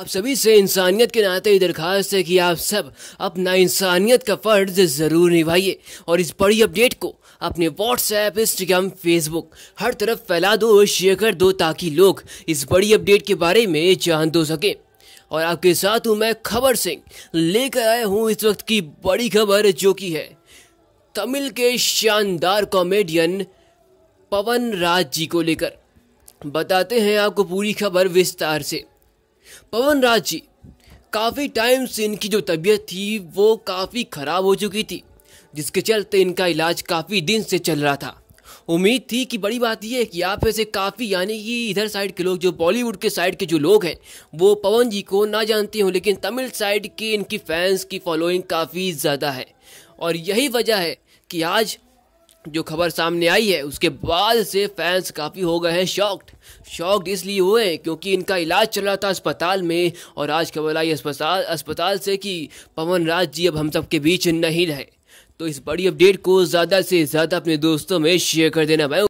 आप सभी से इंसानियत के नाते ही दरखास्त है कि आप सब अपना इंसानियत का फ़र्ज ज़रूर निभाइए और इस बड़ी अपडेट को अपने व्हाट्सएप इंस्टाग्राम फेसबुक हर तरफ फैला दो और शेयर कर दो ताकि लोग इस बड़ी अपडेट के बारे में जान दो तो सकें और आपके साथ हूँ मैं खबर सिंह लेकर आया हूँ इस वक्त की बड़ी खबर जो कि है तमिल के शानदार कॉमेडियन पवन राज जी को लेकर बताते हैं आपको पूरी खबर विस्तार से पवन राज जी काफ़ी टाइम से इनकी जो तबीयत थी वो काफ़ी ख़राब हो चुकी थी जिसके चलते इनका इलाज काफ़ी दिन से चल रहा था उम्मीद थी कि बड़ी बात यह है कि आप ऐसे काफ़ी यानी कि इधर साइड के लोग जो बॉलीवुड के साइड के जो लोग हैं वो पवन जी को ना जानते हों लेकिन तमिल साइड के इनकी फैंस की फॉलोइंग काफ़ी ज़्यादा है और यही वजह है कि आज जो खबर सामने आई है उसके बाद से फैंस काफ़ी हो गए हैं शॉक्ड शॉक्ड इसलिए हुए क्योंकि इनका इलाज चल रहा था अस्पताल में और आज खबर आई अस्पताल अस्पताल से कि पवन राज जी अब हम सब के बीच नहीं रहे तो इस बड़ी अपडेट को ज़्यादा से ज़्यादा अपने दोस्तों में शेयर कर देना मैं